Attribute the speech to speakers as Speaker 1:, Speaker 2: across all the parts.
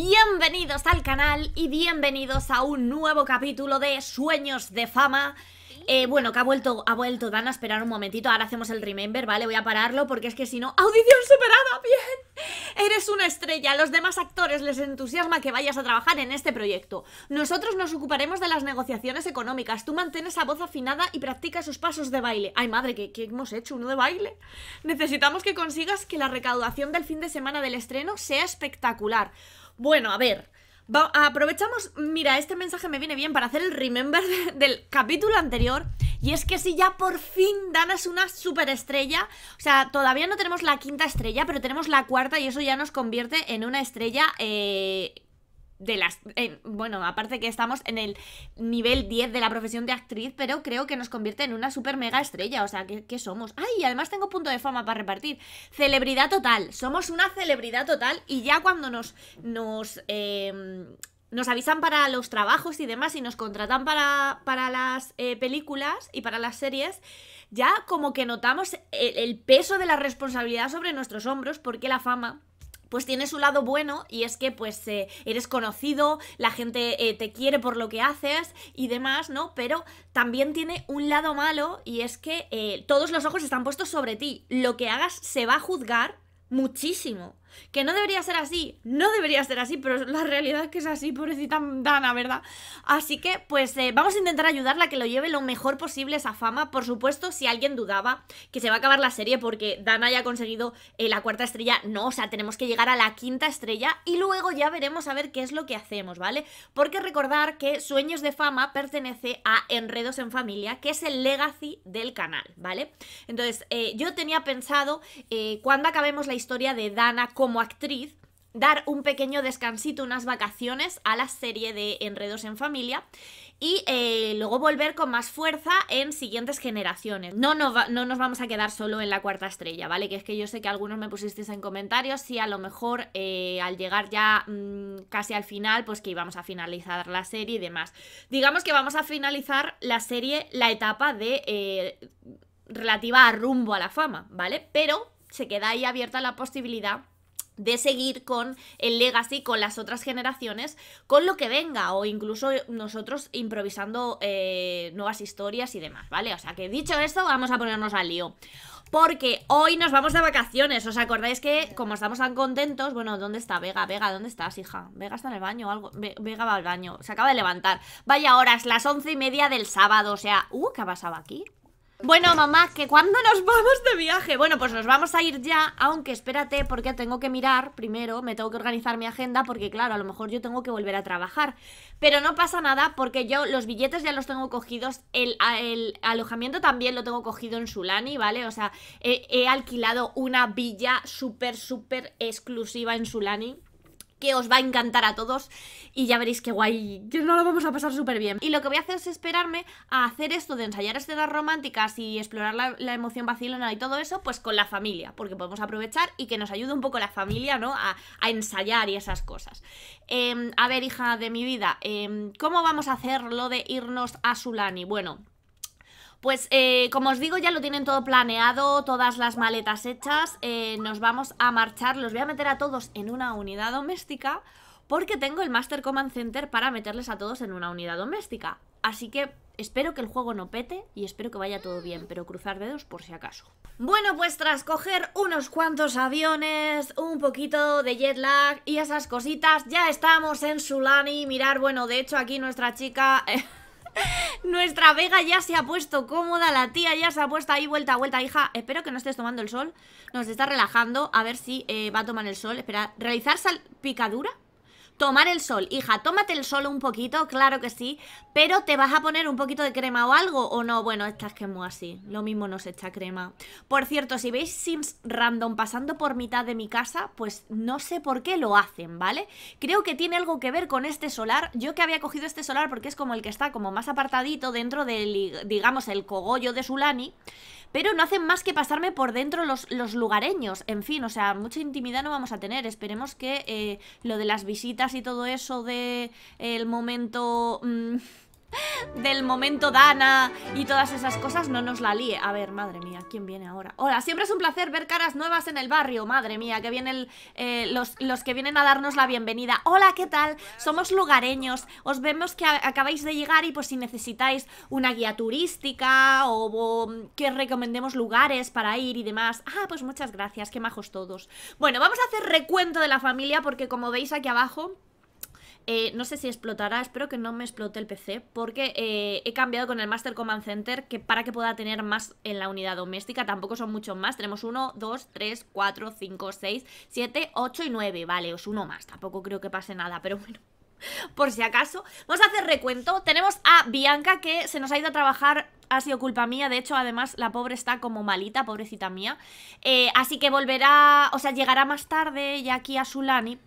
Speaker 1: Bienvenidos al canal y bienvenidos a un nuevo capítulo de Sueños de Fama eh, bueno, que ha vuelto, ha vuelto Dan a esperar un momentito. Ahora hacemos el remember, ¿vale? Voy a pararlo porque es que si no. ¡Audición superada! ¡Bien! Eres una estrella. a Los demás actores les entusiasma que vayas a trabajar en este proyecto. Nosotros nos ocuparemos de las negociaciones económicas. Tú mantienes esa voz afinada y practica esos pasos de baile. ¡Ay, madre! ¿qué, hemos hecho? ¿Uno de baile? Necesitamos que consigas que la recaudación del fin de semana del estreno sea espectacular. Bueno, a ver. aprovechamos, mira, este mensaje me viene bien para hacer el remember del capítulo anterior. Y es que si ya por fin Dana es una superestrella, o sea, todavía no tenemos la quinta estrella, pero tenemos la cuarta y eso ya nos convierte en una estrella eh, de las... bueno, aparte que estamos en el nivel 10 de la profesión de actriz, pero creo que nos convierte en una super mega estrella, o sea, ¿qué, somos? ¡Ay! Además tengo punto de fama para repartir. Celebridad total, somos una celebridad total y ya cuando nos... nos em, nos avisan para los trabajos y demás y nos contratan para, para las eh, películas y para las series, ya como que notamos el, el peso de la responsabilidad sobre nuestros hombros porque la fama pues tiene su lado bueno y es que pues eh, eres conocido, la gente eh, te quiere por lo que haces y demás, ¿no? Pero también tiene un lado malo y es que eh, todos los ojos están puestos sobre ti. Lo que hagas se va a juzgar muchísimo. Que no debería ser así, no debería ser así, pero la realidad es que es así, pobrecita Dana, ¿verdad? Así que, pues eh, vamos a intentar ayudarla a que lo lleve lo mejor posible esa fama. Por supuesto, si alguien dudaba que se va a acabar la serie porque Dana haya conseguido eh, la cuarta estrella, no, o sea, tenemos que llegar a la quinta estrella y luego ya veremos a ver qué es lo que hacemos, ¿vale? Porque recordar que Sueños de Fama pertenece a Enredos en Familia, que es el legacy del canal, ¿vale? Entonces, eh, yo tenía pensado cuando acabemos la historia de Dana como actriz dar un pequeño descansito, unas vacaciones a la serie de Enredos en Familia y eh, luego volver con más fuerza en siguientes generaciones. No, no, nos vamos a quedar solo en la cuarta estrella, ¿vale? Que es que yo sé que algunos me pusisteis en comentarios si a lo mejor eh, al llegar ya mm, casi al final, pues que íbamos a finalizar la serie y demás. Digamos que vamos a finalizar la serie, la etapa de... Eh, relativa a rumbo a la fama, ¿vale? Pero se queda ahí abierta la posibilidad de seguir con el legacy, con las otras generaciones, con lo que venga, o incluso nosotros improvisando eh, nuevas historias y demás, ¿vale? O sea que dicho esto, vamos a ponernos al lío. Porque hoy nos vamos de vacaciones, ¿os acordáis que como estamos tan contentos? Bueno, ¿dónde está Vega? Vega, ¿dónde estás, hija? Vega está en el baño algo. Vega va al baño, se acaba de levantar. Vaya horas, las once y media del sábado, o sea, uh, ¿qué ha pasado aquí? Bueno, mamá, ¿que cuándo nos vamos de viaje? Bueno, pues nos vamos a ir ya, aunque espérate, porque tengo que mirar primero, me tengo que organizar mi agenda, porque claro, a lo mejor yo tengo que volver a trabajar. Pero no pasa nada, porque yo los billetes ya los tengo cogidos, el, alojamiento también lo tengo cogido en Sulani, ¿vale? O sea, he alquilado una villa súper, súper exclusiva en Sulani que os va a encantar a todos y ya veréis qué guay, que no lo vamos a pasar súper bien. Y lo que voy a hacer es esperarme a hacer esto de ensayar escenas románticas y explorar la, emoción vacilona y todo eso, pues con la familia, porque podemos aprovechar y que nos ayude un poco la familia, ¿no? A, ensayar y esas cosas. Em, a ver, hija de mi vida, em, ¿cómo vamos a hacer lo de irnos a Sulani? Bueno, pues eh, como os digo, ya lo tienen todo planeado, todas las maletas hechas. Eh, nos vamos a marchar, los voy a meter a todos en una unidad doméstica porque tengo el Master Command Center para meterles a todos en una unidad doméstica. Así que espero que el juego no pete y espero que vaya todo bien, pero cruzar dedos por si acaso. Bueno, pues tras coger unos cuantos aviones, un poquito de jet lag y esas cositas, ya estamos en Sulani. Mirar, bueno, de hecho aquí nuestra chica... Eh, nuestra Vega ya se ha puesto cómoda, la tía ya se ha puesto ahí vuelta, a vuelta, hija. Espero que no estés tomando el sol. Nos está relajando, a ver si eh, va a tomar el sol. Espera, ¿realizar salpicadura? Tomar el sol, hija, tómate el sol un poquito, claro que sí Pero te vas a poner un poquito de crema o algo ¿O no? Bueno, estas que así Lo mismo nos echa crema Por cierto, si veis Sims random pasando por mitad de mi casa Pues no sé por qué lo hacen, ¿vale? Creo que tiene algo que ver con este solar Yo que había cogido este solar porque es como el que está como más apartadito Dentro del, digamos, el cogollo de Sulani pero no hacen más que pasarme por dentro los, lugareños. En fin, o sea, mucha intimidad no vamos a tener. Esperemos que eh, lo de las visitas y todo eso de el momento... Mm, del momento Dana y todas esas cosas no nos la líe. A ver, madre mía, ¿quién viene ahora? Hola, siempre es un placer ver caras nuevas en el barrio, madre mía, que vienen eh, los, que vienen a darnos la bienvenida. Hola, ¿qué tal? Somos lugareños, os vemos que acabáis de llegar y pues si necesitáis una guía turística o, o que recomendemos lugares para ir y demás. Ah, pues muchas gracias, qué majos todos. Bueno, vamos a hacer recuento de la familia porque como veis aquí abajo... Eh, no sé si explotará, espero que no me explote el PC, porque eh, he cambiado con el Master Command Center que para que pueda tener más en la unidad doméstica, tampoco son muchos más, tenemos 1, 2, 3, 4, 5, 6, 7, 8 y 9, vale, os uno más, tampoco creo que pase nada, pero bueno por si acaso. Vamos a hacer recuento. Tenemos a Bianca que se nos ha ido a trabajar. Ha sido culpa mía, de hecho, además la pobre está como malita, pobrecita mía. Eh, así que volverá, o sea, llegará más tarde ya aquí a Sulani,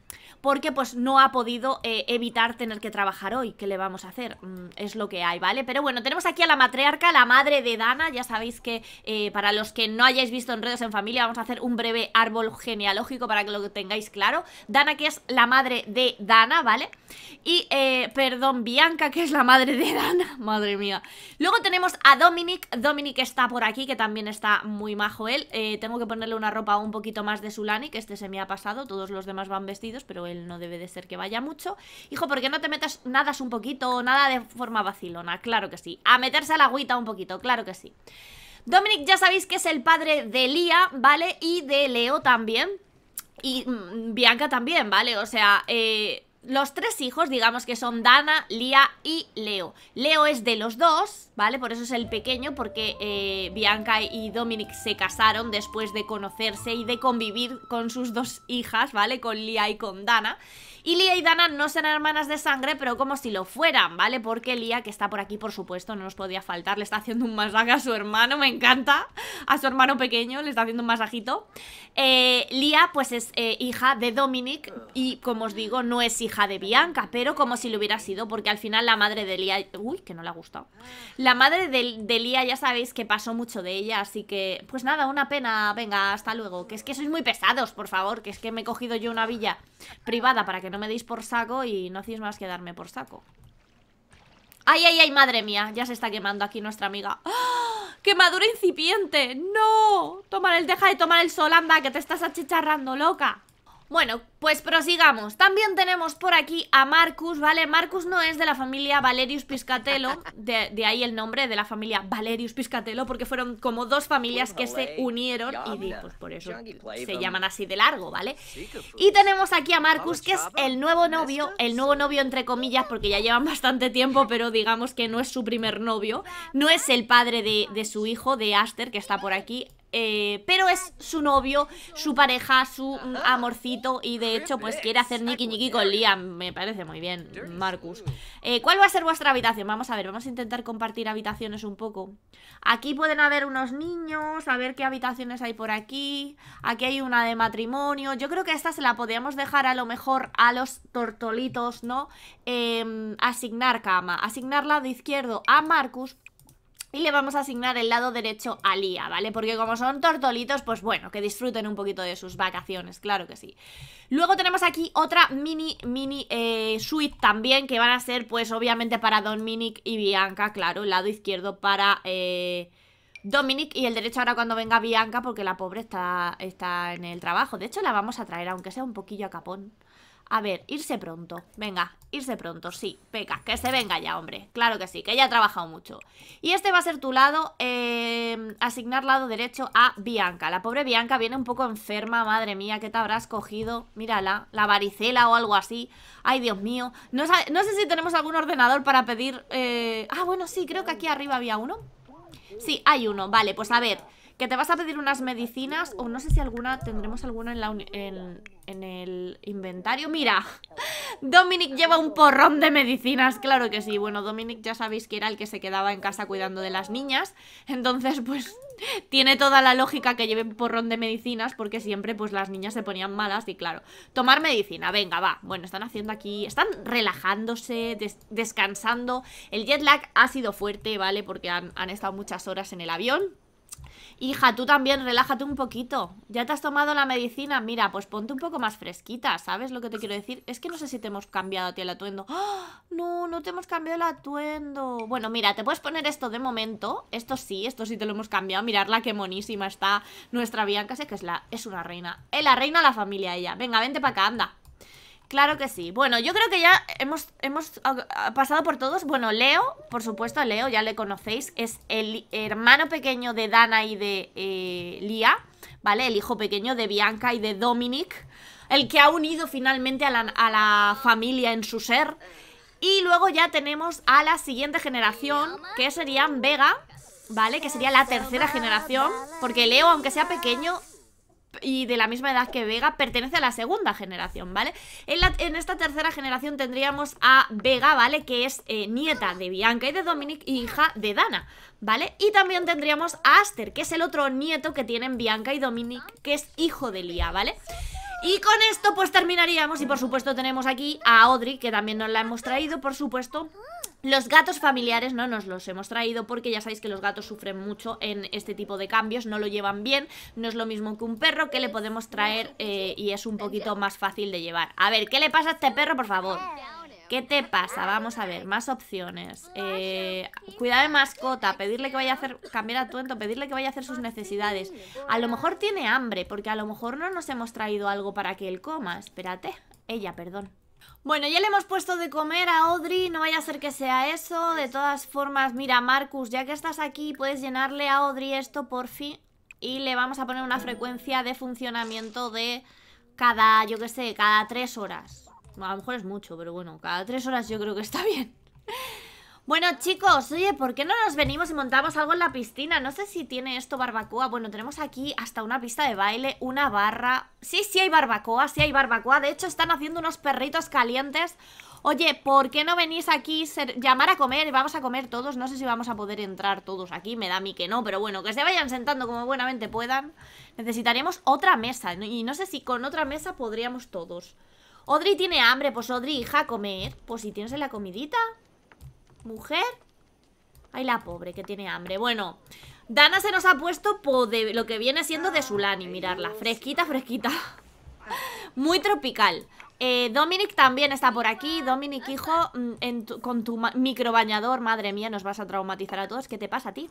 Speaker 1: porque pues no ha podido eh, evitar tener que trabajar hoy. ¿Qué le vamos a hacer? Mm, es lo que hay, ¿vale? Pero bueno, tenemos aquí a la matriarca, la madre de Dana. Ya sabéis que eh, para los que no hayáis visto Enredos en Familia, vamos a hacer un breve árbol genealógico para que lo tengáis claro. Dana, que es la madre de Dana, ¿vale? Y, eh, perdón, Bianca, que es la madre de Dana. Madre mía. Luego tenemos a Dominic. Dominic está por aquí, que también está muy majo él. tengo que ponerle una ropa un poquito más de Sulani, que este se me ha pasado. Todos los demás van vestidos, pero no debe de ser que vaya mucho. Hijo, ¿por qué no te metes nadas un poquito? Nada de forma vacilona, claro que sí. A meterse a la agüita un poquito, claro que sí. Dominic ya sabéis que es el padre de Lía, ¿vale? Y de Leo también. Y mm, Bianca también, ¿vale? O sea, eh, los tres hijos, digamos que son Dana, Lía y Leo. Leo es de los dos, ¿vale? Por eso es el pequeño, porque eh, Bianca y Dominic se casaron después de conocerse y de convivir con sus dos hijas, ¿vale? Con Lía y con Dana. Y Lía y Dana no serán hermanas de sangre, pero como si lo fueran, ¿vale? Porque Lía, que está por aquí, por supuesto, no nos podía faltar, le está haciendo un masaje a su hermano, me encanta, a su hermano pequeño, le está haciendo un masajito. Eh, Lía, pues es eh, hija de Dominic y, como os digo, no es hija de Bianca, pero como si lo hubiera sido, porque al final la madre de Lía... Uy, que no le ha gustado. La madre de, de Lía ya sabéis que pasó mucho de ella, así que, pues nada, una pena, venga, hasta luego, que es que sois muy pesados, por favor, que es que me he cogido yo una villa privada para que no me deis por saco y no hacéis más que darme por saco. ¡Ay, ay, ay! ¡Madre mía! Ya se está quemando aquí nuestra amiga. ¡Ah! ¡Quemadura incipiente! ¡No! Tomar el deja de tomar el sol, anda, que te estás achicharrando, loca. Bueno, pues prosigamos. También tenemos por aquí a Marcus, ¿vale? Marcus no es de la familia Valerius Piscatello, de, ahí el nombre de la familia Valerius Piscatello, porque fueron como dos familias que se unieron y pues por eso se llaman así de largo, ¿vale? Y tenemos aquí a Marcus, que es el nuevo novio, el nuevo novio entre comillas, porque ya llevan bastante tiempo, pero digamos que no es su primer novio, no es el padre de, de su hijo, de Aster, que está por aquí, eh, pero es su novio, su pareja, su amorcito y de hecho pues quiere hacer niqui-niqui con Liam, me parece muy bien, Marcus. Eh, ¿Cuál va a ser vuestra habitación? Vamos a ver, vamos a intentar compartir habitaciones un poco. Aquí pueden haber unos niños, a ver qué habitaciones hay por aquí. Aquí hay una de matrimonio. Yo creo que esta se la podríamos dejar a lo mejor a los tortolitos, ¿no? Em, asignar cama, asignarla de izquierdo a Marcus y le vamos a asignar el lado derecho a Lía, ¿vale? Porque como son tortolitos, pues bueno, que disfruten un poquito de sus vacaciones, claro que sí. Luego tenemos aquí otra mini, mini eh, suite también, que van a ser pues obviamente para Dominic y Bianca, claro, el lado izquierdo para... Eh, Dominic y el derecho ahora cuando venga Bianca porque la pobre está, está en el trabajo. De hecho, la vamos a traer, aunque sea un poquillo a capón. A ver, irse pronto. Venga, irse pronto, sí. Peca, que se venga ya, hombre. Claro que sí, que ya ha trabajado mucho. Y este va a ser tu lado, eh, asignar lado derecho a Bianca. La pobre Bianca viene un poco enferma, madre mía, ¿qué te habrás cogido? Mírala, la varicela o algo así. Ay, Dios mío. No, no sé si tenemos algún ordenador para pedir... Eh, ah, bueno, sí, creo que aquí arriba había uno. Sí, hay uno. Vale, pues a ver... Que te vas a pedir unas medicinas o no sé si alguna, tendremos alguna en, el inventario. Mira, Dominic lleva un porrón de medicinas, claro que sí. Bueno, Dominic ya sabéis que era el que se quedaba en casa cuidando de las niñas. Entonces, pues, tiene toda la lógica que lleve un porrón de medicinas porque siempre, pues, las niñas se ponían malas y claro. Tomar medicina, venga, va. Bueno, están haciendo aquí, están relajándose, descansando. El jet lag ha sido fuerte, ¿vale? Porque han estado muchas horas en el avión. Hija, tú también, relájate un poquito. Ya te has tomado la medicina. Mira, pues ponte un poco más fresquita, ¿sabes lo que te quiero decir? Es que no sé si te hemos cambiado a ti el atuendo. ¡Ah! No, no te hemos cambiado el atuendo. Bueno, mira, te puedes poner esto de momento. Esto sí, esto sí te lo hemos cambiado. Mirarla, qué monísima está nuestra Bianca. Sé que es, la, es una reina. Es la reina de la familia ella. Venga, vente para acá, anda. Claro que sí. Bueno, yo creo que ya hemos, hemos ah, ah, pasado por todos. Bueno, Leo, por supuesto, Leo ya le conocéis. Es el hermano pequeño de Dana y de eh, Lía, ¿vale? El hijo pequeño de Bianca y de Dominic. El que ha unido finalmente a la, a la familia en su ser. Y luego ya tenemos a la siguiente generación, que serían Vega, ¿vale? Que sería la tercera generación. Porque Leo, aunque sea pequeño, y de la misma edad que Vega, pertenece a la segunda generación, ¿vale? En, esta tercera generación tendríamos a Vega, ¿vale? Que es eh, nieta de Bianca y de Dominic, hija de Dana, ¿vale? Y también tendríamos a Aster, que es el otro nieto que tienen Bianca y Dominic, que es hijo de Lía, ¿vale? Y con esto pues terminaríamos y por supuesto tenemos aquí a Audrey, que también nos la hemos traído, por supuesto... Los gatos familiares no nos los hemos traído porque ya sabéis que los gatos sufren mucho en este tipo de cambios, no lo llevan bien, no es lo mismo que un perro que le podemos traer eh, y es un poquito más fácil de llevar. A ver, ¿qué le pasa a este perro, por favor? ¿Qué te pasa? Vamos a ver, más opciones. Eh, cuidar de mascota, pedirle que vaya a hacer, cambiar a pedirle que vaya a hacer sus necesidades. A lo mejor tiene hambre, porque a lo mejor no nos hemos traído algo para que él coma. Espérate, ella, perdón. Bueno, ya le hemos puesto de comer a Audrey, no vaya a ser que sea eso. De todas formas, mira, Marcus, ya que estás aquí, puedes llenarle a Audrey esto por fin. Y le vamos a poner una frecuencia de funcionamiento de cada, yo qué sé, cada tres horas. A lo mejor es mucho, pero bueno, cada tres horas yo creo que está bien. Bueno, chicos, oye, ¿por qué no nos venimos y montamos algo en la piscina? No sé si tiene esto barbacoa. Bueno, tenemos aquí hasta una pista de baile, una barra. Sí, sí hay barbacoa, sí hay barbacoa. De hecho, están haciendo unos perritos calientes. Oye, ¿por qué no venís aquí ser... llamar a comer? Vamos a comer todos. No sé si vamos a poder entrar todos aquí. Me da a mí que no, pero bueno, que se vayan sentando como buenamente puedan. Necesitaremos otra mesa. Y no sé si con otra mesa podríamos todos. Odri tiene hambre. Pues Odri, hija, comer. Pues si tienes la comidita. Mujer. Ay, la pobre, que tiene hambre. Bueno, Dana se nos ha puesto lo que viene siendo de Sulani, mirarla. Fresquita, fresquita. Ah. Muy tropical. Eh, Dominic también está por aquí. Dominic, hijo, mm, con tu microbañador, madre mía, nos vas a traumatizar a todos. ¿Qué te pasa a ti?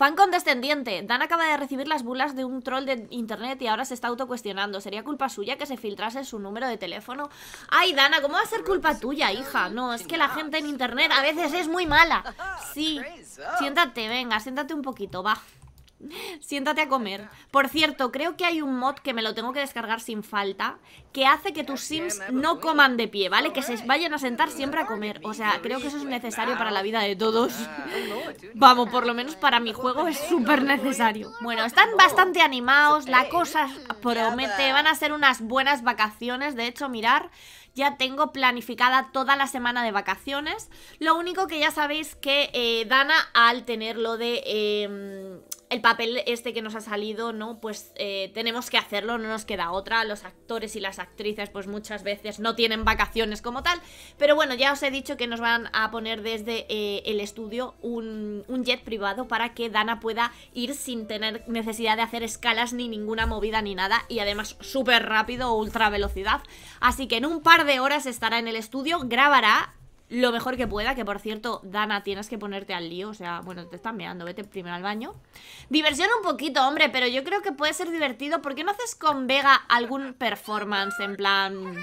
Speaker 1: Fan condescendiente. Dan acaba de recibir las bulas de un troll de internet y ahora se está autocuestionando. ¿Sería culpa suya que se filtrase su número de teléfono? Ay, Dana, ¿cómo va a ser culpa tuya, hija? No, es que la gente en internet a veces es muy mala. Sí. Siéntate, venga, siéntate un poquito, va. Siéntate a comer. Por cierto, creo que hay un mod que me lo tengo que descargar sin falta, que hace que tus sims no coman de pie, ¿vale? Que se vayan a sentar siempre a comer. O sea, creo que eso es necesario para la vida de todos. Vamos, por lo menos para mi juego es súper necesario. Bueno, están bastante animados, la cosa promete, van a ser unas buenas vacaciones. De hecho, mirar, ya tengo planificada toda la semana de vacaciones. Lo único que ya sabéis que eh, Dana, al tener lo de... Em, el papel este que nos ha salido, ¿no? Pues eh, tenemos que hacerlo, no nos queda otra. Los actores y las actrices pues muchas veces no tienen vacaciones como tal. Pero bueno, ya os he dicho que nos van a poner desde eh, el estudio un, un, jet privado para que Dana pueda ir sin tener necesidad de hacer escalas ni ninguna movida ni nada. Y además súper rápido, ultra velocidad. Así que en un par de horas estará en el estudio, grabará lo mejor que pueda, que por cierto, Dana, tienes que ponerte al lío, o sea, bueno, te están meando, vete primero al baño. Diversión un poquito, hombre, pero yo creo que puede ser divertido. ¿Por qué no haces con Vega algún performance en plan...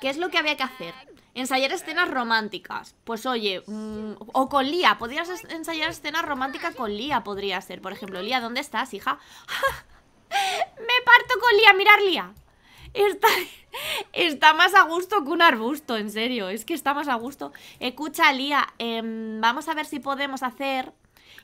Speaker 1: ¿Qué es lo que había que hacer? Ensayar escenas románticas. Pues oye, mm, o con Lía, podrías ensayar escenas románticas con Lía, podría ser. Por ejemplo, Lía, ¿dónde estás, hija? Me parto con Lía, mirar Lía. Está, está más a gusto que un arbusto, en serio. Es que está más a gusto. Escucha, Lía, em, vamos a ver si podemos hacer...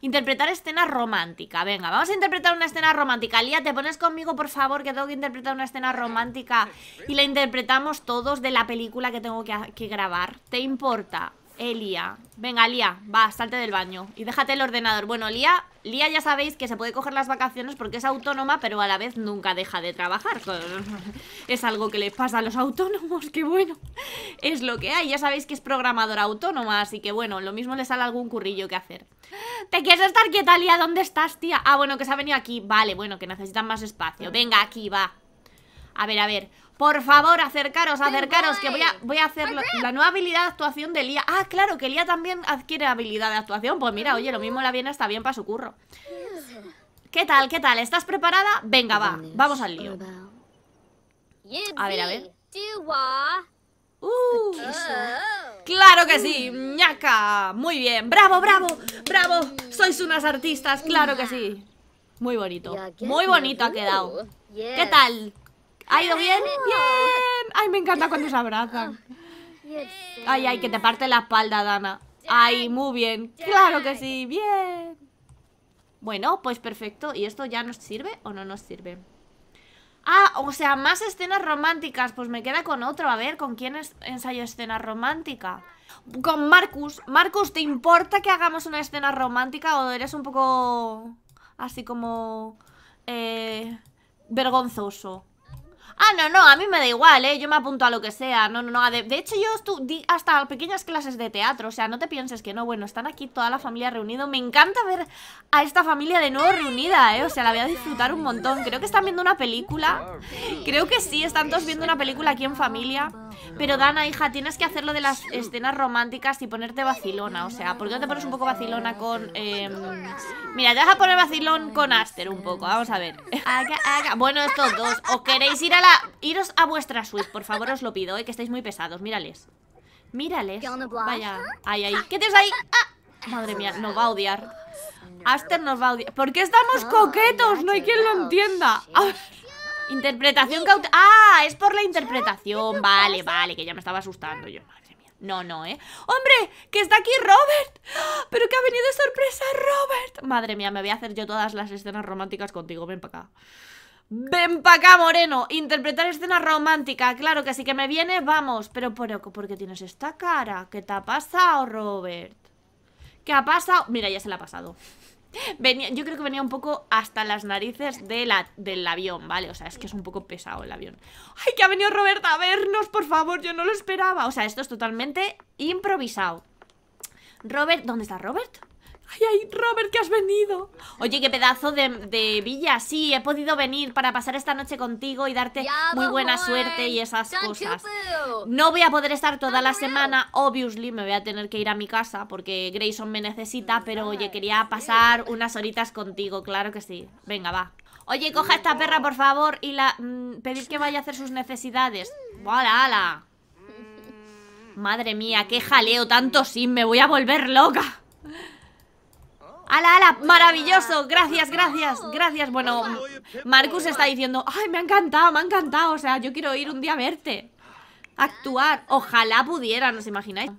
Speaker 1: Interpretar escena romántica. Venga, vamos a interpretar una escena romántica. Lía, te pones conmigo, por favor, que tengo que interpretar una escena romántica. Y la interpretamos todos de la película que tengo que, que grabar. ¿Te importa? Elia Venga, Lía, va, salte del baño Y déjate el ordenador Bueno, Lía, Lía ya sabéis que se puede coger las vacaciones porque es autónoma Pero a la vez nunca deja de trabajar Es algo que le pasa a los autónomos Que bueno, es lo que hay Ya sabéis que es programadora autónoma Así que bueno, lo mismo le sale algún currillo que hacer ¿Te quieres estar quieta, Lía? ¿Dónde estás, tía? Ah, bueno, que se ha venido aquí Vale, bueno, que necesitan más espacio Venga, aquí, va a ver, a ver. Por favor, acercaros, acercaros, que voy a, voy a hacer la, nueva habilidad de actuación de Lía. Ah, claro, que Lía también adquiere habilidad de actuación. Pues mira, oye, lo mismo la viene está bien para su curro. ¿Qué tal, qué tal? ¿Estás preparada? Venga, va, vamos al lío. A ver, a ver. Uh. ¡Claro que sí! ¡Ñaca! Muy bien. ¡Bravo, bravo! ¡Bravo! ¡Sois unas artistas! ¡Claro que sí! Muy bonito. Muy bonito ha quedado. ¿Qué tal? ¿Ha ido bien? ¡Bien! ¡Ay, me encanta cuando se abrazan! ¡Ay, ay, que te parte la espalda, Dana! ¡Ay, muy bien! ¡Claro que sí! ¡Bien! Bueno, pues perfecto. ¿Y esto ya nos sirve o no nos sirve? Ah, o sea, más escenas románticas. Pues me queda con otro. A ver, ¿con quién ensayo escena romántica? Con Marcus. Marcus, ¿te importa que hagamos una escena romántica o eres un poco así como... Eh, vergonzoso? Ah, no, no, a mí me da igual, ¿eh? Yo me apunto a lo que sea. No, no, no. De, hecho, yo di hasta pequeñas clases de teatro. O sea, no te pienses que no. Bueno, están aquí toda la familia reunida. Me encanta ver a esta familia de nuevo reunida, ¿eh? O sea, la voy a disfrutar un montón. Creo que están viendo una película. Creo que sí, están todos viendo una película aquí en familia. Pero Dana, hija, tienes que hacerlo de las escenas románticas y ponerte vacilona. O sea, ¿por qué no te pones un poco vacilona con... Em, mira, te vas a poner vacilón con Aster un poco. Vamos a ver. Bueno, estos dos. ¿Os queréis ir a la Iros a vuestra suite, por favor, os lo pido, eh, que estáis muy pesados. Mírales. Mírales. Vaya. Ay, ay. ¿Qué tienes ahí? Ah. Madre mía, nos va a odiar. Aster nos va a odiar. ¿Por qué estamos coquetos? No hay quien lo entienda. Interpretación ¡Ah! Es por la interpretación. Vale, vale, que ya me estaba asustando yo. Madre mía. No, no, ¿eh? ¡Hombre! ¡Que está aquí Robert! ¡Ah! ¡Pero que ha venido de sorpresa Robert! Madre mía, me voy a hacer yo todas las escenas románticas contigo. Ven para acá. Ven pa' acá, Moreno. Interpretar escena romántica. Claro que sí que me viene, vamos. Pero, ¿por qué tienes esta cara? ¿Qué te ha pasado, Robert? ¿Qué ha pasado? Mira, ya se la ha pasado. Venía, yo creo que venía un poco hasta las narices de la, del avión, ¿vale? O sea, es que es un poco pesado el avión. ¡Ay, que ha venido Robert a vernos, por favor! Yo no lo esperaba. O sea, esto es totalmente improvisado. Robert, ¿dónde está Robert? ¡Ay, ay, Robert, que has venido! Oye, qué pedazo de, villa. Sí, he podido venir para pasar esta noche contigo y darte muy buena suerte y esas cosas. No voy a poder estar toda la semana, obviously, me voy a tener que ir a mi casa porque Grayson me necesita, pero oye, quería pasar unas horitas contigo, claro que sí. Venga, va. Oye, coja esta perra, por favor, y la mm, pedir que vaya a hacer sus necesidades. ¡Hala, hala! Madre mía, qué jaleo, tanto sin, me voy a volver loca. ¡Hala, hala! ala maravilloso Gracias, gracias, gracias. Bueno, Marcus está diciendo, ¡ay, me ha encantado, me ha encantado! O sea, yo quiero ir un día a verte. Actuar. Ojalá pudiera, ¿nos imagináis?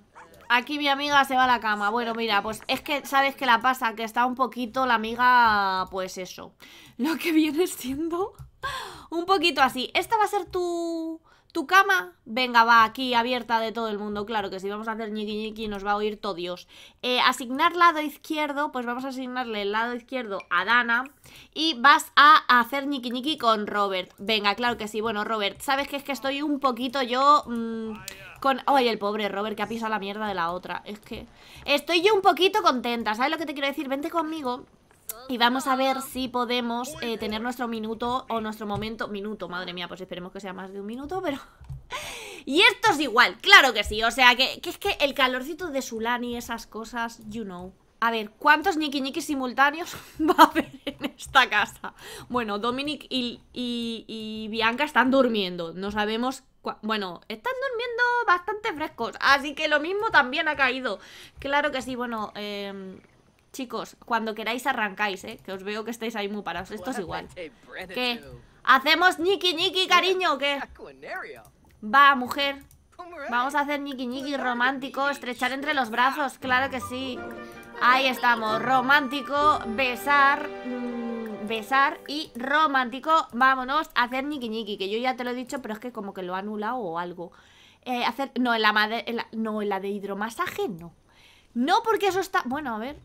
Speaker 1: Aquí mi amiga se va a la cama. Bueno, mira, pues es que sabes que la pasa, que está un poquito la amiga, pues eso. Lo que viene siendo un poquito así. Esta va a ser tu tu cama, venga, va aquí abierta de todo el mundo. Claro que si vamos a hacer ñiqui ñiqui nos va a oír todo Dios. Eh, asignar lado izquierdo, pues vamos a asignarle el lado izquierdo a Dana. Y vas a hacer ñiqui ñiqui con Robert. Venga, claro que sí. Bueno, Robert, sabes que es que estoy un poquito yo... Mm, con... Ay, el pobre Robert que ha pisado la mierda de la otra. Es que... Estoy yo un poquito contenta, ¿sabes lo que te quiero decir? Vente conmigo y vamos a ver si podemos eh, tener nuestro minuto o nuestro momento... Minuto, madre mía, pues esperemos que sea más de un minuto, pero... y esto es igual, claro que sí, o sea, que, es que el calorcito de Sulani y esas cosas, you know... A ver, ¿cuántos Niki simultáneos va a haber en esta casa? Bueno, Dominic y, y Bianca están durmiendo. No sabemos. Bueno, están durmiendo bastante frescos. Así que lo mismo también ha caído. Claro que sí, bueno. Eh, Chicos, cuando queráis arrancáis, ¿eh? Que os veo que estáis ahí muy parados. Esto es igual. ¿Qué? ¿Hacemos niqui niqui-niqui, cariño? ¿Qué? Va, mujer. Vamos a hacer niqui-niqui, romántico. Estrechar entre los brazos, claro que sí. Ahí estamos. Romántico, besar... Mm, besar y romántico. Vámonos a hacer niqui-niqui, Que yo ya te lo he dicho, pero es que como que lo ha anulado o algo. Eh, hacer... No, en la, madre, No, en la de hidromasaje no. No, porque eso está... Bueno, a ver...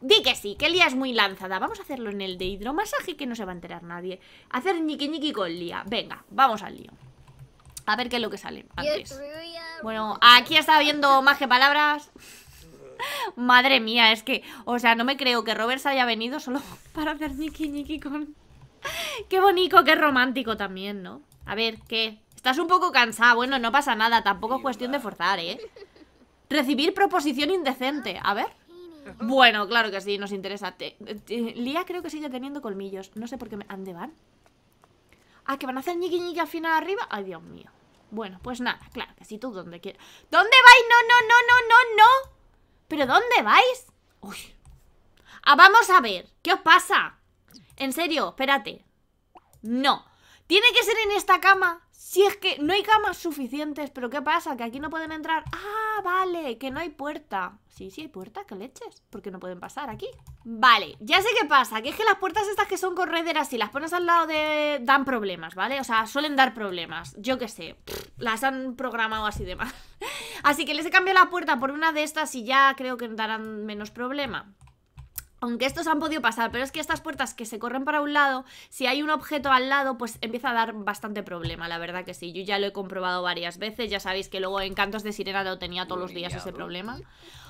Speaker 1: Di que sí, que Lía es muy lanzada. Vamos a hacerlo en el de hidromasaje que no se va a enterar nadie. Hacer ñiqui ñiqui con Lía. Venga, vamos al lío. A ver qué es lo que sale antes. Bueno, aquí está viendo más que palabras. Madre mía, es que... O sea, no me creo que Robert se haya venido solo para hacer ñiqui con... qué bonito, qué romántico también, ¿no? A ver, ¿qué? Estás un poco cansada. Bueno, no pasa nada. Tampoco es cuestión de forzar, ¿eh? Recibir proposición indecente. A ver. Bueno, claro que sí, nos interesa. Lía creo que sigue teniendo colmillos. No sé por qué me... ¿A dónde van? ¿Ah, que van a hacer ñiqui al final arriba? Ay, Dios mío. Bueno, pues nada, claro que si tú donde quieras. ¿Dónde vais? No, no, no, no, no, no. ¿Pero dónde vais? Uy. Ah, vamos a ver. ¿Qué os pasa? En serio, espérate. No. ¿Tiene que ser en esta cama? Si es que no hay camas suficientes, pero ¿qué pasa? ¿Que aquí no pueden entrar? ¡Ah, vale! Que no hay puerta. Sí, sí hay puerta, que leches. Porque no pueden pasar aquí. Vale, ya sé qué pasa. Que es que las puertas estas que son correderas, si las pones al lado de... Dan problemas, ¿vale? O sea, suelen dar problemas. Yo qué sé. Las han programado así de mal. Así que les he cambiado la puerta por una de estas y ya creo que darán menos problema aunque estos han podido pasar, pero es que estas puertas que se corren para un lado, si hay un objeto al lado, pues empieza a dar bastante problema, la verdad que sí. Yo ya lo he comprobado varias veces, ya sabéis que luego en Cantos de Sirena lo tenía todos los días ese problema.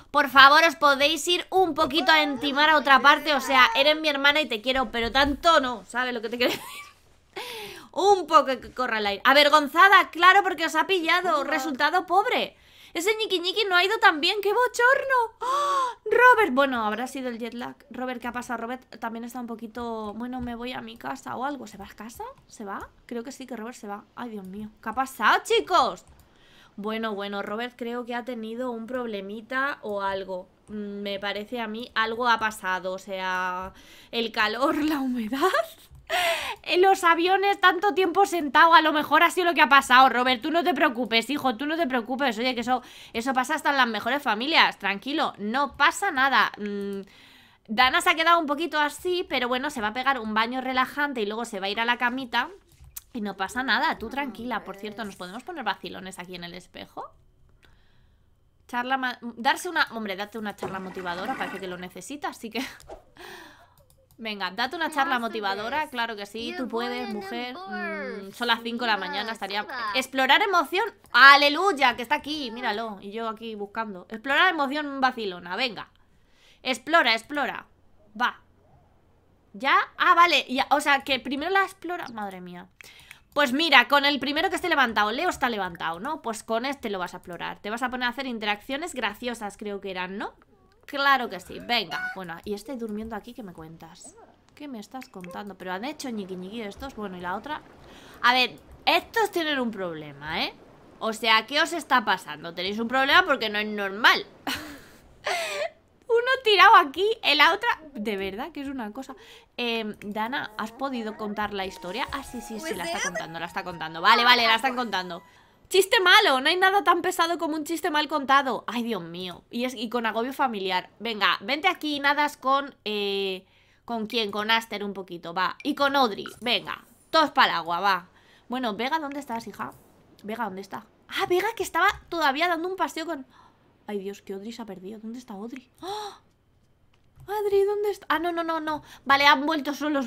Speaker 1: Por favor, os podéis ir un poquito a entimar a otra parte, o sea, eres mi hermana y te quiero, pero tanto no, ¿sabes lo que te quiero decir? un poco que corra el aire. Avergonzada, claro, porque os ha pillado. Resultado pobre. Ese ñiqui ñiqui no ha ido tan bien. ¡Qué bochorno! ¡Ah! Robert, bueno, habrá sido el jet lag. Robert, ¿qué ha pasado? Robert también está un poquito... Bueno, me voy a mi casa o algo. ¿Se va a casa? ¿Se va? Creo que sí, que Robert se va. ¡Ay, Dios mío! ¿Qué ha pasado, chicos? Bueno, bueno, Robert creo que ha tenido un problemita o algo. Mm, me parece a mí algo ha pasado. O sea, el calor, la humedad en los aviones tanto tiempo sentado, a lo mejor ha sido lo que ha pasado, Robert, tú no te preocupes, hijo, tú no te preocupes, oye, que eso, eso pasa hasta en las mejores familias, tranquilo, no pasa nada. Mm, Dana se ha quedado un poquito así, pero bueno, se va a pegar un baño relajante y luego se va a ir a la camita y no pasa nada, tú tranquila. Por cierto, ¿nos podemos poner vacilones aquí en el espejo? Charla... Darse una... Hombre, date una charla motivadora, para que lo necesitas, así que... Venga, date una charla motivadora, claro que sí, tú puedes, mujer. Mm, son las 5 de la mañana, estaría... Explorar emoción, aleluya, que está aquí, míralo, y yo aquí buscando. Explorar emoción vacilona, venga. Explora, explora, va. ¿Ya? Ah, vale, ya, o sea, que primero la explora... Madre mía. Pues mira, con el primero que esté levantado, Leo está levantado, ¿no? Pues con este lo vas a explorar. Te vas a poner a hacer interacciones graciosas, creo que eran, ¿no? Claro que sí, venga Bueno, y este durmiendo aquí, ¿qué me cuentas? ¿Qué me estás contando? Pero han hecho ñiqui ñiqui estos, bueno, y la otra A ver, estos tienen un problema, ¿eh? O sea, ¿qué os está pasando? Tenéis un problema porque no es normal Uno tirado aquí, en la otra... De verdad que es una cosa em, Dana, ¿has podido contar la historia? Ah, sí, sí, sí, pues la está contando, la está contando Vale, vale, la están contando Chiste malo, no hay nada tan pesado como un chiste mal contado. Ay, Dios mío. Y, es, con agobio familiar. Venga, vente aquí, nadas con... Eh, ¿Con quién? Con Aster un poquito, va. Y con Odri, venga. Todos para el agua, va. Bueno, Vega, ¿dónde estás, hija? Vega, ¿dónde está? Ah, Vega, que estaba todavía dando un paseo con... Ay, Dios, que Odri se ha perdido. ¿Dónde está Odri? Ah, ¿dónde está? Ah, no, no, no, no. Vale, han vuelto solos.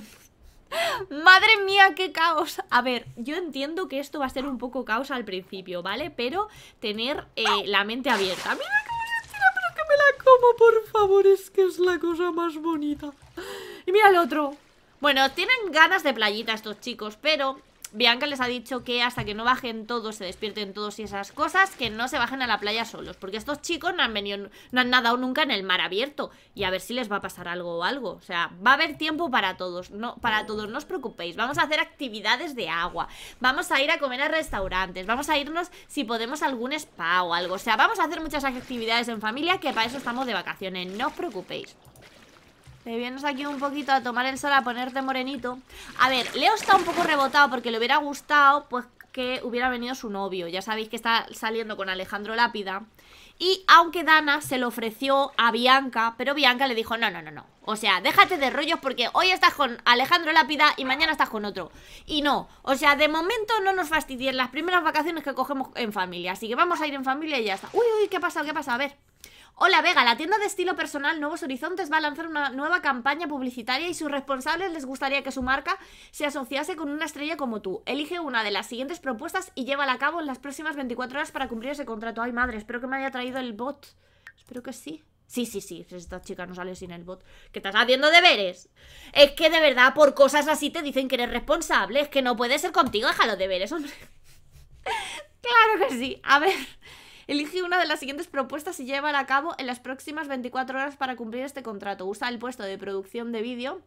Speaker 1: Madre mía, qué caos. A ver, yo entiendo que esto va a ser un poco caos al principio, ¿vale? Pero tener eh, la mente abierta. Mira cómo pero que me la como, por favor. Es que es la cosa más bonita. Y mira el otro. Bueno, tienen ganas de playita estos chicos, pero Bianca les ha dicho que hasta que no bajen todos, se despierten todos y esas cosas, que no se bajen a la playa solos, porque estos chicos no han venido, no han nadado nunca en el mar abierto y a ver si les va a pasar algo o algo. O sea, va a haber tiempo para todos, no, para todos, no os preocupéis. Vamos a hacer actividades de agua, vamos a ir a comer a restaurantes, vamos a irnos si podemos a algún spa o algo. O sea, vamos a hacer muchas actividades en familia que para eso estamos de vacaciones, no os preocupéis. Te vienes aquí un poquito a tomar el sol, a ponerte morenito A ver, Leo está un poco rebotado porque le hubiera gustado pues que hubiera venido su novio Ya sabéis que está saliendo con Alejandro Lápida Y aunque Dana se lo ofreció a Bianca Pero Bianca le dijo, no, no, no, no O sea, déjate de rollos porque hoy estás con Alejandro Lápida y mañana estás con otro Y no, o sea, de momento no nos fastidien las primeras vacaciones que cogemos en familia Así que vamos a ir en familia y ya está Uy, uy, ¿qué ha pasado? ¿Qué ha pasado? A ver Hola Vega, la tienda de estilo personal Nuevos Horizontes va a lanzar una nueva campaña publicitaria y sus responsables les gustaría que su marca se asociase con una estrella como tú. Elige una de las siguientes propuestas y llévala a cabo en las próximas 24 horas para cumplir ese contrato. Ay madre, espero que me haya traído el bot. Espero que sí. Sí, sí, sí, esta chica no sale sin el bot. ¿Qué estás haciendo deberes? Es que de verdad, por cosas así te dicen que eres responsable. Es que no puede ser contigo, Déjalo los deberes, hombre. claro que sí. A ver, Elige una de las siguientes propuestas y llevar a cabo en las próximas 24 horas para cumplir este contrato. Usa el puesto de producción de vídeo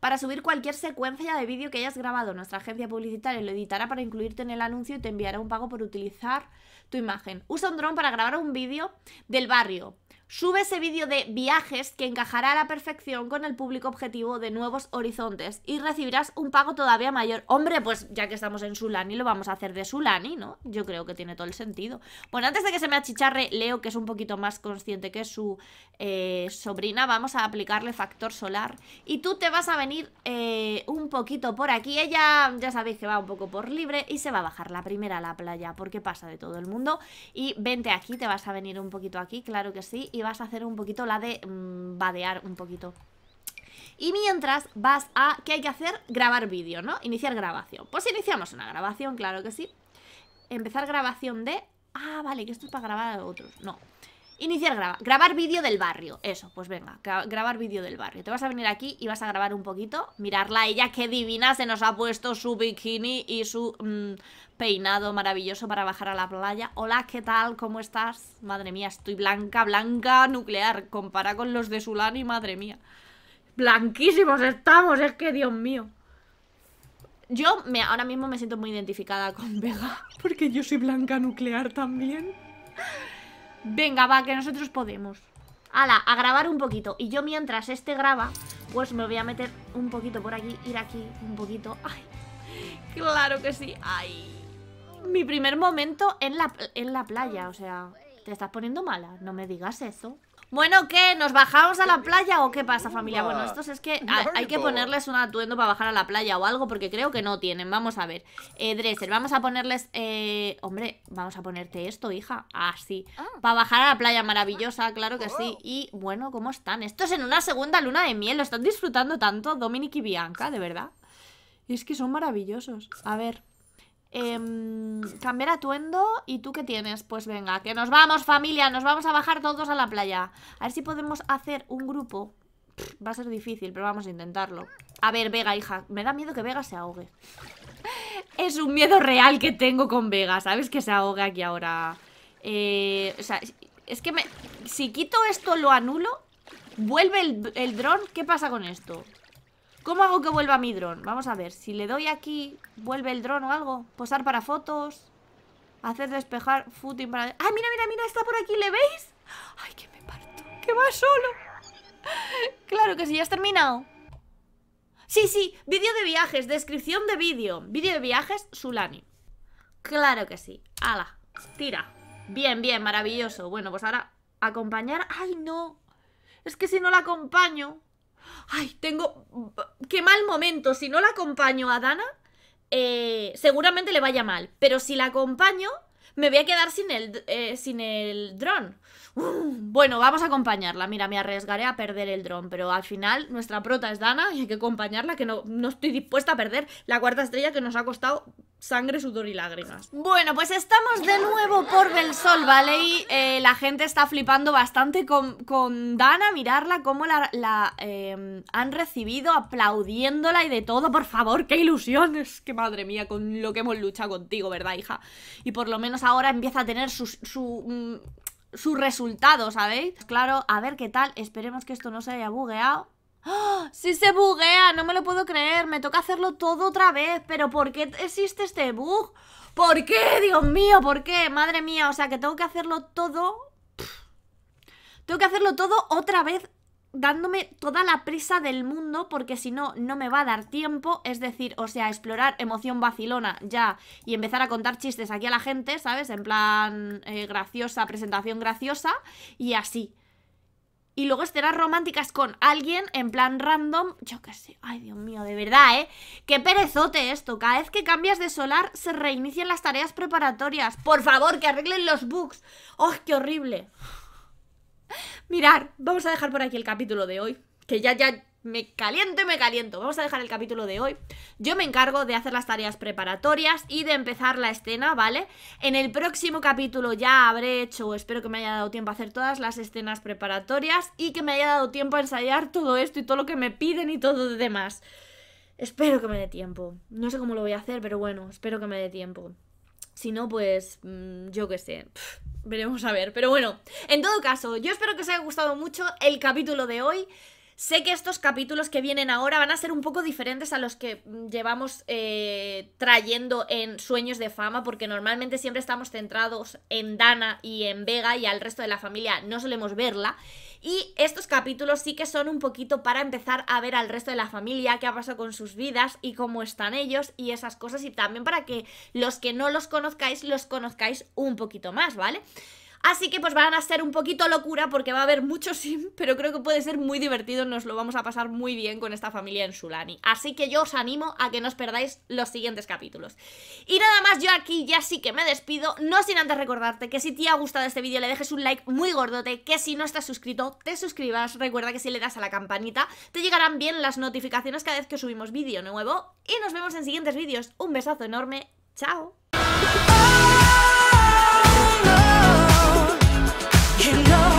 Speaker 1: para subir cualquier secuencia de vídeo que hayas grabado. Nuestra agencia publicitaria lo editará para incluirte en el anuncio y te enviará un pago por utilizar tu imagen. Usa un dron para grabar un vídeo del barrio Sube ese vídeo de viajes que encajará a la perfección con el público objetivo de nuevos horizontes y recibirás un pago todavía mayor. Hombre, pues ya que estamos en Sulani, lo vamos a hacer de Sulani, ¿no? Yo creo que tiene todo el sentido. Bueno, antes de que se me achicharre, Leo, que es un poquito más consciente que su eh, sobrina, vamos a aplicarle factor solar. Y tú te vas a venir eh, un poquito por aquí. Ella ya sabéis que va un poco por libre y se va a bajar la primera a la playa porque pasa de todo el mundo. Y vente aquí, te vas a venir un poquito aquí, claro que sí y vas a hacer un poquito la de vadear mm, un poquito. Y mientras vas a... ¿Qué hay que hacer? Grabar vídeo, ¿no? Iniciar grabación. Pues iniciamos una grabación, claro que sí. Empezar grabación de... Ah, vale, que esto es para grabar a otros. No, Iniciar grabar, Grabar vídeo del barrio. Eso, pues venga, grabar vídeo del barrio. Te vas a venir aquí y vas a grabar un poquito. Mirarla ella, qué divina se nos ha puesto su bikini y su mm, peinado maravilloso para bajar a la playa. Hola, ¿qué tal? ¿Cómo estás? Madre mía, estoy blanca, blanca, nuclear. Compara con los de Sulani, madre mía. Blanquísimos estamos, es que Dios mío. Yo me, ahora mismo me siento muy identificada con Vega, porque yo soy blanca nuclear también. Venga, va, que nosotros podemos Ala, a grabar un poquito Y yo mientras este graba Pues me voy a meter un poquito por aquí Ir aquí un poquito Ay, claro que sí Ay Mi primer momento en la, en la playa O sea, te estás poniendo mala No me digas eso bueno, ¿qué? ¿Nos bajamos a la playa o qué pasa, familia? Bueno, estos es que hay que ponerles un atuendo para bajar a la playa o algo porque creo que no tienen. Vamos a ver. Eh, vamos a ponerles... Eh, hombre, vamos a ponerte esto, hija. Ah, sí. Ah. Para bajar a la playa maravillosa, ah. claro que sí. Oh. Y bueno, ¿cómo están? Esto es en una segunda luna de miel. Lo están disfrutando tanto Dominic y Bianca, de verdad. Es que son maravillosos. A ver, Em, cambiar atuendo. ¿Y tú qué tienes? Pues venga, que nos vamos, familia. Nos vamos a bajar todos a la playa. A ver si podemos hacer un grupo. va a ser difícil, pero vamos a intentarlo. A ver, Vega, hija. Me da miedo que Vega se ahogue. es un miedo real que tengo con Vega. ¿Sabes que se ahogue aquí ahora? Eh, o sea, es que me... Si quito esto, lo anulo. Vuelve el, el dron. ¿Qué pasa con esto? ¿Cómo hago que vuelva mi dron? Vamos a ver, si le doy aquí, ¿vuelve el dron o algo? Posar para fotos Hacer despejar footing para... ¡Ah, mira, mira, mira! Está por aquí, ¿le veis? ¡Ay, que me parto! ¡Que va solo! claro que sí, ya has terminado Sí, sí, vídeo de viajes, descripción de vídeo Vídeo de viajes, Sulani Claro que sí, ¡Hala! tira Bien, bien, maravilloso Bueno, pues ahora acompañar... ¡Ay, no! Es que si no la acompaño ay, tengo, mm, qué mal momento, si no la acompaño a Dana, eh, seguramente le vaya mal, pero si la acompaño, me voy a quedar sin el, eh, sin el dron. bueno, vamos a acompañarla. Mira, me arriesgaré a perder el dron, pero al final nuestra prota es Dana y hay que acompañarla, que no, no estoy dispuesta a perder la cuarta estrella que nos ha costado sangre, sudor y lágrimas. Bueno, pues estamos de nuevo por sol ¿vale? Y eh, la gente está flipando bastante con, con Dana, mirarla, cómo la, em, han recibido, aplaudiéndola y de todo. Por favor, qué ilusiones. qué madre mía, con lo que hemos luchado contigo, ¿verdad, hija? Y por lo menos ahora empieza a tener su... su, mm, su resultado, ¿sabéis? Claro, a ver qué tal. Esperemos que esto no se haya bugueado. Si ¡Ah! ¡Sí se buguea! No me lo puedo creer. Me toca hacerlo todo otra vez. ¿Pero por qué existe este bug? ¿Por qué? Dios mío, ¿por qué? Madre mía, o sea que tengo que hacerlo todo... Tengo que hacerlo todo otra vez dándome toda la prisa del mundo porque si no, no me va a dar tiempo. Es decir, o sea, explorar emoción vacilona ya y empezar a contar chistes aquí a la gente, ¿sabes? En plan eh, graciosa, presentación graciosa y así y luego estarás románticas con alguien en plan random. Yo qué sé, ay Dios mío, de verdad, ¿eh? Qué perezote esto. Cada vez que cambias de solar se reinician las tareas preparatorias. Por favor, que arreglen los bugs. ¡Oh, qué horrible! Mirar, vamos a dejar por aquí el capítulo de hoy. Que ya, ya, me caliento y me caliento. Vamos a dejar el capítulo de hoy. Yo me encargo de hacer las tareas preparatorias y de empezar la escena, ¿vale? En el próximo capítulo ya habré hecho, espero que me haya dado tiempo a hacer todas las escenas preparatorias y que me haya dado tiempo a ensayar todo esto y todo lo que me piden y todo lo demás. Espero que me dé tiempo. No sé cómo lo voy a hacer, pero bueno, espero que me dé tiempo. Si no, pues mm, yo qué sé. veremos a ver. Pero bueno, en todo caso, yo espero que os haya gustado mucho el capítulo de hoy. Sé que estos capítulos que vienen ahora van a ser un poco diferentes a los que mm, llevamos eh, trayendo en Sueños de Fama, porque normalmente siempre estamos centrados en Dana y en Vega y al resto de la familia no solemos verla. Y estos capítulos sí que son un poquito para empezar a ver al resto de la familia, qué ha pasado con sus vidas y cómo están ellos y esas cosas, y también para que los que no los conozcáis los conozcáis un poquito más, ¿vale? Así que pues van a ser un poquito locura porque va a haber mucho sim, pero creo que puede ser muy divertido, nos lo vamos a pasar muy bien con esta familia en Sulani. Así que yo os animo a que no os perdáis los siguientes capítulos. Y nada más, yo aquí ya sí que me despido, no sin antes recordarte que si te ha gustado este vídeo le dejes un like muy gordote, que si no estás suscrito te suscribas, recuerda que si le das a la campanita te llegarán bien las notificaciones cada vez que subimos vídeo nuevo y nos vemos en siguientes vídeos. Un besazo enorme, chao. you know